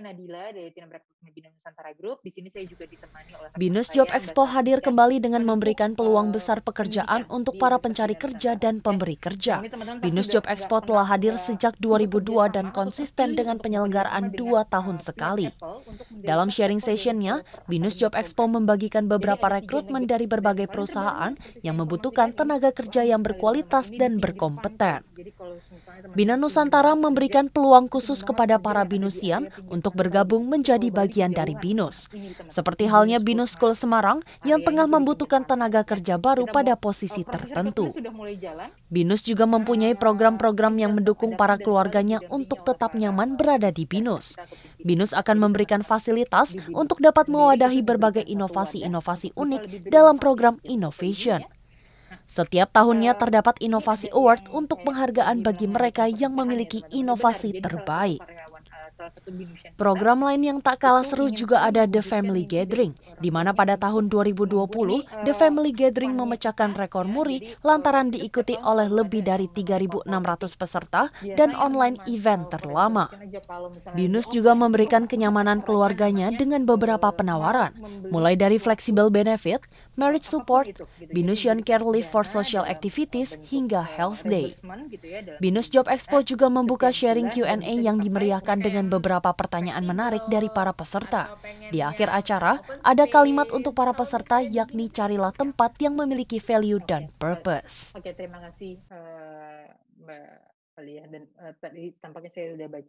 Nadila dari tim rekrutmen Binus Nusantara Group. Di sini saya juga ditemani oleh Binus Job Expo hadir kembali dengan memberikan eh, peluang besar pekerjaan untuk para pencari kerja dan ya, pemberi kerja. Binus Job Expo telah hadir sejak 2002 dan konsisten dengan penyelenggaraan dua tahun sekali. Dalam sharing sessionnya, Binus Job Expo membagikan beberapa rekrutmen dari berbagai perusahaan yang membutuhkan tenaga kerja yang berkualitas dan berkompeten. Bina Nusantara memberikan peluang khusus kepada para binusian untuk untuk bergabung menjadi bagian dari BINUS. Seperti halnya BINUS School Semarang yang tengah membutuhkan tenaga kerja baru pada posisi tertentu. BINUS juga mempunyai program-program yang mendukung para keluarganya untuk tetap nyaman berada di BINUS. BINUS akan memberikan fasilitas untuk dapat mewadahi berbagai inovasi-inovasi unik dalam program Innovation. Setiap tahunnya terdapat Inovasi Award untuk penghargaan bagi mereka yang memiliki inovasi terbaik. Program lain yang tak kalah seru juga ada The Family Gathering di mana pada tahun 2020, The Family Gathering memecahkan rekor muri lantaran diikuti oleh lebih dari 3.600 peserta dan online event terlama. Binus juga memberikan kenyamanan keluarganya dengan beberapa penawaran, mulai dari flexible benefit, marriage support, Binusian Care Leave for Social Activities, hingga Health Day. Binus Job Expo juga membuka sharing Q&A yang dimeriahkan dengan beberapa pertanyaan menarik dari para peserta. Di akhir acara, ada kalimat untuk para peserta yakni carilah tempat yang memiliki value dan purpose. Oke, terima kasih uh, Mbak Alia dan uh, tadi tampaknya saya sudah baca